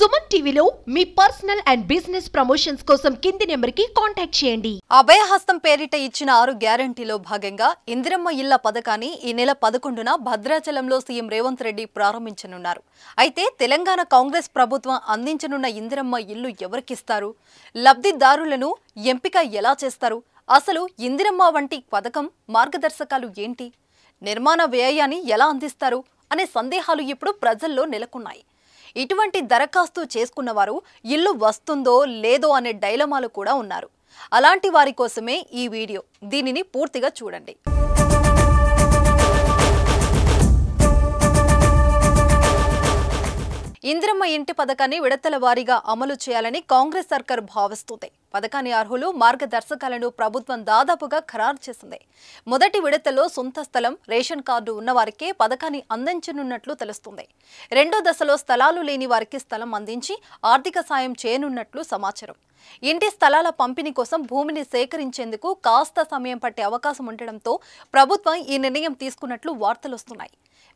సుమన్ టీవీలో మీ personal and business promotions కోసం కింది నెంబర్కి కాంటాక్ట్ చేయండి అభయహస్తం పేరిట ఇచ్చిన ఆరు గ్యారంటీలో భాగంగా ఇందిరమ్మ ఇళ్ల పథకాన్ని ఈ నెల పదకొండున భద్రాచలంలో సీఎం రేవంత్ రెడ్డి ప్రారంభించనున్నారు అయితే తెలంగాణ కాంగ్రెస్ ప్రభుత్వం అందించనున్న ఇందిరమ్మ ఇల్లు ఎవరికిస్తారు లబ్ధిదారులను ఎంపిక ఎలా చేస్తారు అసలు ఇందిరమ్మ వంటి పథకం మార్గదర్శకాలు ఏంటి నిర్మాణ వ్యయాన్ని ఎలా అందిస్తారు అనే సందేహాలు ఇప్పుడు ప్రజల్లో నెలకొన్నాయి ఇటువంటి దరఖాస్తు చేసుకున్నవారు ఇల్లు వస్తుందో లేదో అనే డైలమాలు కూడా ఉన్నారు అలాంటి వారి కోసమే ఈ వీడియో దీనిని పూర్తిగా చూడండి ఇందిరమ్మ ఇంటి పథకాన్ని విడతల వారీగా అమలు చేయాలని కాంగ్రెస్ సర్కార్ భావిస్తుంది పథకాన్ని అర్హులు మార్గదర్శకాలను ప్రభుత్వం దాదాపుగా ఖరారు చేసింది మొదటి విడతలో సొంత స్థలం రేషన్ కార్డు ఉన్నవారికే పథకాన్ని అందించనున్నట్లు తెలుస్తుంది రెండో దశలో స్థలాలు లేని వారికి స్థలం అందించి ఆర్థిక సాయం చేయనున్నట్లు సమాచారం ఇంటి స్థలాల పంపిణీ కోసం భూమిని సేకరించేందుకు కాస్త సమయం పట్టే అవకాశం ఉండడంతో ప్రభుత్వం ఈ నిర్ణయం తీసుకున్నట్లు వార్తలొస్తున్నాయి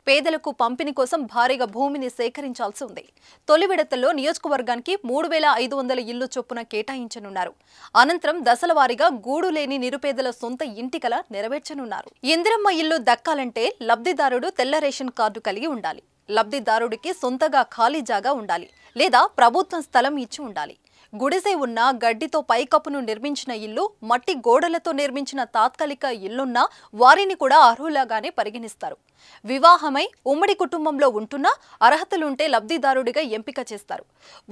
పేదలకు పంపిణీ కోసం భారీగా భూమిని సేకరించాల్సి ఉంది తొలి విడతల్లో నియోజకవర్గానికి మూడు వేల ఐదు వందల ఇల్లు చొప్పున కేటాయించనున్నారు అనంతరం దశలవారీగా గూడు లేని నిరుపేదల సొంత ఇంటి కల నెరవేర్చనున్నారు ఇందిరమ్మ ఇల్లు దక్కాలంటే లబ్ధిదారుడు తెల్ల రేషన్ కార్డు కలిగి ఉండాలి లబ్ధిదారుడికి సొంతగా ఖాళీ జాగా ఉండాలి లేదా ప్రభుత్వం స్థలం ఇచ్చి ఉండాలి గుడిసె ఉన్న గడ్డితో పైకప్పును నిర్మించిన ఇల్లు మట్టి గోడలతో నిర్మించిన తాత్కాలిక ఇల్లున్న వారిని కూడా అర్హులాగానే పరిగణిస్తారు వివాహమై ఉమ్మడి కుటుంబంలో ఉంటున్నా అర్హతలుంటే లబ్ధిదారుడిగా ఎంపిక చేస్తారు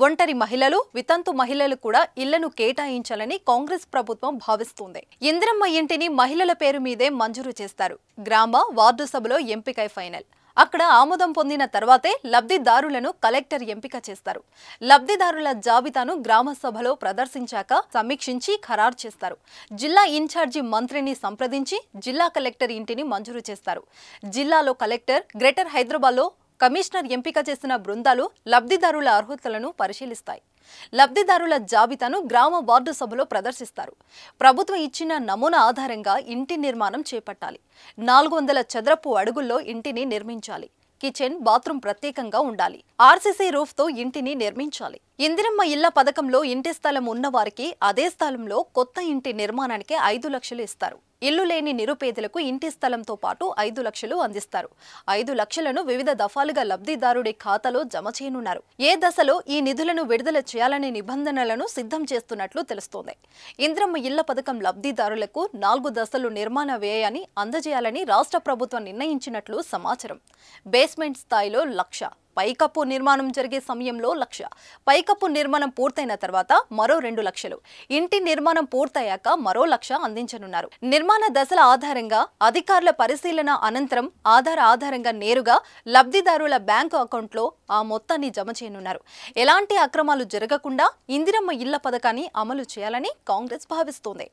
ఒంటరి మహిళలు వితంతు మహిళలు కూడా ఇళ్లను కేటాయించాలని కాంగ్రెస్ ప్రభుత్వం భావిస్తుంది ఇంద్రమ్మ ఇంటిని మహిళల పేరు మీదే మంజూరు చేస్తారు గ్రామ వార్డు సభలో ఎంపికై ఫైనల్ అక్కడ ఆమోదం పొందిన తర్వాతే లబ్ధిదారులను కలెక్టర్ ఎంపిక చేస్తారు లబ్ధిదారుల జాబితాను గ్రామ సభలో ప్రదర్శించాక సమీక్షించి ఖరారు చేస్తారు జిల్లా ఇన్ఛార్జి మంత్రిని సంప్రదించి జిల్లా కలెక్టర్ ఇంటిని మంజూరు చేస్తారు జిల్లాలో కలెక్టర్ గ్రేటర్ హైదరాబాద్లో కమిషనర్ ఎంపిక చేసిన బృందాలు లబ్ధిదారుల అర్హతలను పరిశీలిస్తాయి లబ్ధిదారుల జాబితాను గ్రామ వార్డు సభలో ప్రదర్శిస్తారు ప్రభుత్వం ఇచ్చిన నమూనా ఆధారంగా ఇంటి నిర్మాణం చేపట్టాలి నాలుగు వందల చదరపు అడుగుల్లో ఇంటిని నిర్మించాలి కిచెన్ బాత్రూమ్ ప్రత్యేకంగా ఉండాలి ఆర్సీసీ రూఫ్ తో ఇంటిని నిర్మించాలి ఇందిరమ్మ ఇళ్ల పథకంలో ఇంటి స్థలం ఉన్నవారికి అదే స్థలంలో కొత్త ఇంటి నిర్మాణానికి ఐదు లక్షలు ఇస్తారు ఇల్లు లేని నిరుపేదలకు ఇంటి స్థలంతో పాటు ఐదు లక్షలు అందిస్తారు ఐదు లక్షలను వివిధ దఫాలుగా లబ్ధిదారుడి ఖాతాలో జమ చేయనున్నారు ఏ దశలో ఈ నిధులను విడుదల చేయాలనే నిబంధనలను సిద్ధం చేస్తున్నట్లు తెలుస్తోంది ఇంద్రమ్మ ఇళ్ల పథకం లబ్ధిదారులకు నాలుగు దశలు నిర్మాణ వ్యయాన్ని అందజేయాలని రాష్ట్ర ప్రభుత్వం నిర్ణయించినట్లు సమాచారం బేస్మెంట్ స్థాయిలో లక్ష పైకప్పు నిర్మాణం జరిగే సమయంలో లక్ష పైకప్పు నిర్మాణం పూర్తయిన తర్వాత మరో రెండు లక్షలు ఇంటి నిర్మాణం పూర్తయ్యాక మరో లక్ష అందించనున్నారు నిర్మాణ దశల ఆధారంగా అధికారుల పరిశీలన అనంతరం ఆధార ఆధారంగా నేరుగా లబ్ధిదారుల బ్యాంకు అకౌంట్లో ఆ మొత్తాన్ని జమ చేయనున్నారు ఎలాంటి అక్రమాలు జరగకుండా ఇందిరమ్మ ఇళ్ల పథకాన్ని అమలు చేయాలని కాంగ్రెస్ భావిస్తోంది